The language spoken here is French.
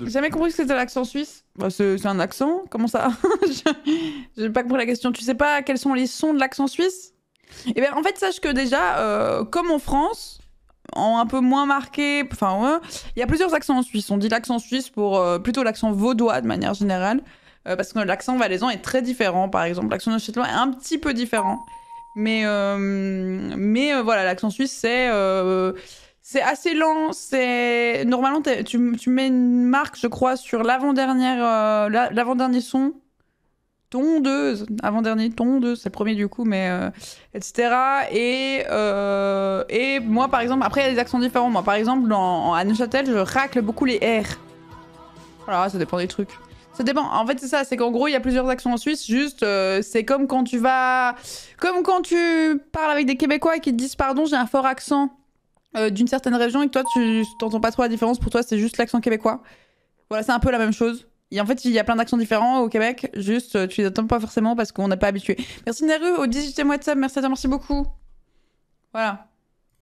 J'ai jamais compris ce que c'était l'accent suisse. Bah, c'est un accent Comment ça J'ai pas compris la question. Tu sais pas quels sont les sons de l'accent suisse Eh bien, en fait, sache que déjà, euh, comme en France, en un peu moins marqué, enfin, il y a plusieurs accents en Suisse. On dit l'accent suisse pour euh, plutôt l'accent vaudois de manière générale, euh, parce que l'accent valaisan est très différent, par exemple. L'accent neuchâtelois est un petit peu différent. Mais, mais voilà, l'accent suisse, c'est c'est assez lent. C'est normalement tu, tu, mets une marque, je crois, sur l'avant-dernière, euh, l'avant-dernier son. Tondeuse, avant-dernier, tondeuse, c'est le premier du coup, mais etc. Euh, et, euh, et moi, par exemple, après, il y a des accents différents. Moi, par exemple, à Neuchâtel, je racle beaucoup les R. Voilà, ça dépend des trucs. Ça dépend. En fait, c'est ça. C'est qu'en gros, il y a plusieurs accents en Suisse. Juste, c'est comme quand tu vas. Comme quand tu parles avec des Québécois qui te disent Pardon, j'ai un fort accent. Euh, d'une certaine région et que toi, tu t'entends pas trop la différence. Pour toi, c'est juste l'accent québécois. Voilà, c'est un peu la même chose. Et en fait, il y a plein d'accents différents au Québec. Juste, euh, tu les attends pas forcément parce qu'on n'est pas habitué. Merci Neru, au 18e WhatsApp. Merci à toi, merci beaucoup. Voilà.